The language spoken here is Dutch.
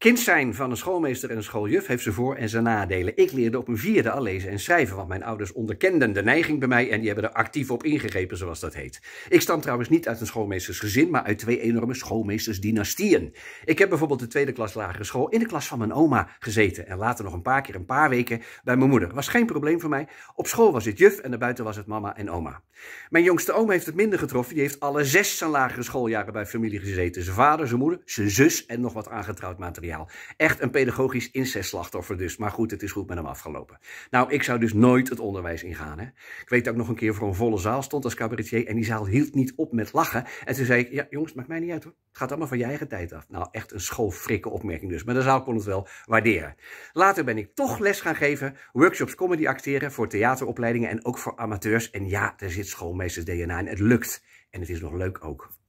Kind zijn van een schoolmeester en een schooljuf heeft zijn voor- en zijn nadelen. Ik leerde op mijn vierde al lezen en schrijven, want mijn ouders onderkenden de neiging bij mij en die hebben er actief op ingegrepen, zoals dat heet. Ik stam trouwens niet uit een schoolmeestersgezin, maar uit twee enorme schoolmeestersdynastieën. Ik heb bijvoorbeeld de tweede klas lagere school in de klas van mijn oma gezeten en later nog een paar keer een paar weken bij mijn moeder. Was geen probleem voor mij. Op school was het juf en daarbuiten was het mama en oma. Mijn jongste oom heeft het minder getroffen. Die heeft alle zes zijn lagere schooljaren bij familie gezeten. Zijn vader, zijn moeder, zijn zus en nog wat aangetrouwd materiaal. Echt een pedagogisch incestslachtoffer dus. Maar goed, het is goed met hem afgelopen. Nou, ik zou dus nooit het onderwijs ingaan. Hè? Ik weet dat ik nog een keer voor een volle zaal stond als cabaretier. En die zaal hield niet op met lachen. En toen zei ik, ja jongens, maakt mij niet uit hoor. Het gaat allemaal van je eigen tijd af. Nou, echt een schoolfrikke opmerking dus. Maar de zaal kon het wel waarderen. Later ben ik toch les gaan geven. Workshops comedy acteren voor theateropleidingen en ook voor amateurs. En ja, er zit schoolmeesters DNA in. het lukt. En het is nog leuk ook.